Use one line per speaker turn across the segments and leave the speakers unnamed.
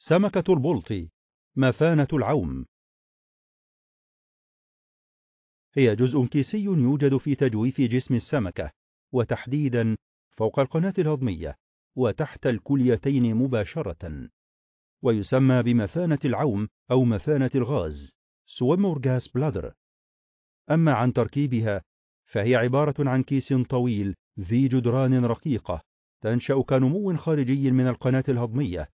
سمكة البلط مثانة العوم هي جزء كيسي يوجد في تجويف جسم السمكة وتحديدا فوق القناة الهضمية وتحت الكليتين مباشرة ويسمى بمثانة العوم أو مثانة الغاز سويمورغاس بلادر أما عن تركيبها فهي عبارة عن كيس طويل ذي جدران رقيقة تنشأ كنمو خارجي من القناة الهضمية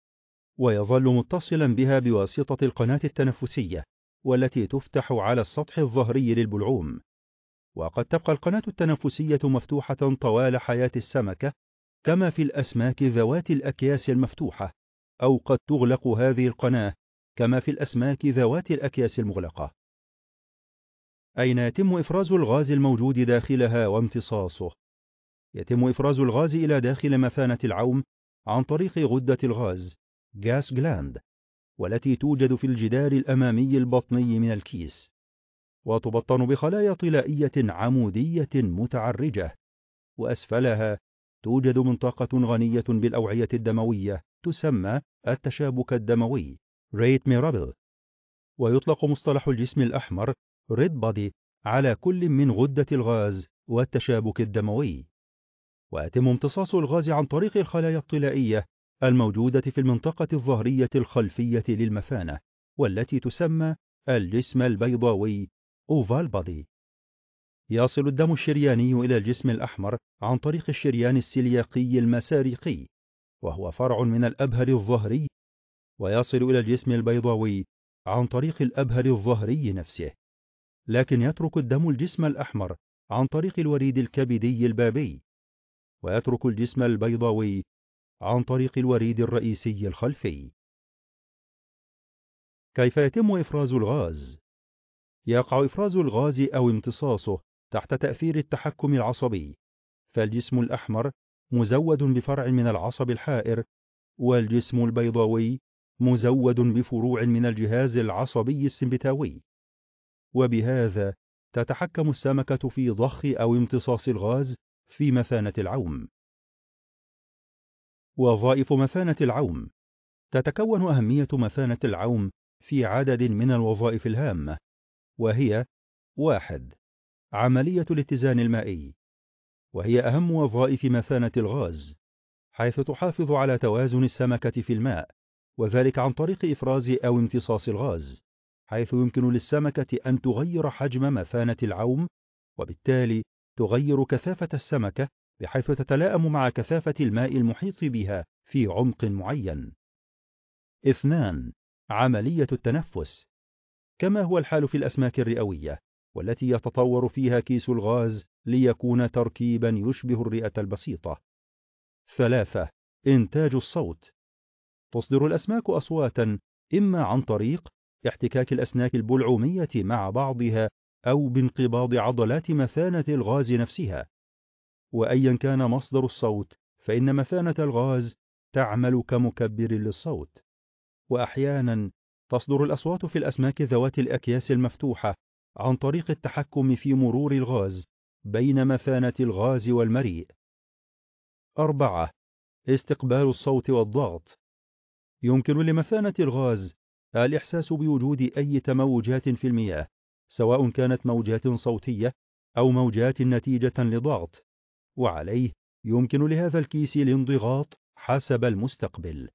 ويظل متصلا بها بواسطة القناة التنفسية والتي تفتح على السطح الظهري للبلعوم وقد تبقى القناة التنفسية مفتوحة طوال حياة السمكة كما في الأسماك ذوات الأكياس المفتوحة أو قد تغلق هذه القناة كما في الأسماك ذوات الأكياس المغلقة أين يتم إفراز الغاز الموجود داخلها وامتصاصه يتم إفراز الغاز إلى داخل مثانة العوم عن طريق غدة الغاز جاس جلاند والتي توجد في الجدار الأمامي البطني من الكيس وتبطن بخلايا طلائية عمودية متعرجة وأسفلها توجد منطقة غنية بالأوعية الدموية تسمى التشابك الدموي ريت ميرابل ويطلق مصطلح الجسم الأحمر ريد بادي على كل من غدة الغاز والتشابك الدموي ويتم امتصاص الغاز عن طريق الخلايا الطلائية الموجودة في المنطقة الظهرية الخلفية للمثانة والتي تسمى الجسم البيضاوي أوفال بادي يصل الدم الشرياني إلى الجسم الأحمر عن طريق الشريان السلياقي المساريقي وهو فرع من الأبهر الظهري ويصل إلى الجسم البيضاوي عن طريق الأبهر الظهري نفسه لكن يترك الدم الجسم الأحمر عن طريق الوريد الكبدي البابي ويترك الجسم البيضاوي عن طريق الوريد الرئيسي الخلفي كيف يتم إفراز الغاز؟ يقع إفراز الغاز أو امتصاصه تحت تأثير التحكم العصبي فالجسم الأحمر مزود بفرع من العصب الحائر والجسم البيضاوي مزود بفروع من الجهاز العصبي السمبتاوي وبهذا تتحكم السمكة في ضخ أو امتصاص الغاز في مثانة العوم وظائف مثانة العوم تتكون أهمية مثانة العوم في عدد من الوظائف الهامة وهي واحد عملية الاتزان المائي وهي أهم وظائف مثانة الغاز حيث تحافظ على توازن السمكة في الماء وذلك عن طريق إفراز أو امتصاص الغاز حيث يمكن للسمكة أن تغير حجم مثانة العوم وبالتالي تغير كثافة السمكة بحيث تتلائم مع كثافة الماء المحيط بها في عمق معين. اثنان عملية التنفس كما هو الحال في الأسماك الرئوية والتي يتطور فيها كيس الغاز ليكون تركيبا يشبه الرئة البسيطة. ثلاثة إنتاج الصوت تصدر الأسماك أصواتا إما عن طريق احتكاك الأسناك البلعومية مع بعضها أو بانقباض عضلات مثانة الغاز نفسها وايا كان مصدر الصوت فان مثانه الغاز تعمل كمكبر للصوت واحيانا تصدر الاصوات في الاسماك ذوات الاكياس المفتوحه عن طريق التحكم في مرور الغاز بين مثانه الغاز والمريء اربعه استقبال الصوت والضغط يمكن لمثانه الغاز الاحساس بوجود اي تموجات في المياه سواء كانت موجات صوتيه او موجات نتيجه لضغط وعليه يمكن لهذا الكيس الانضغاط حسب المستقبل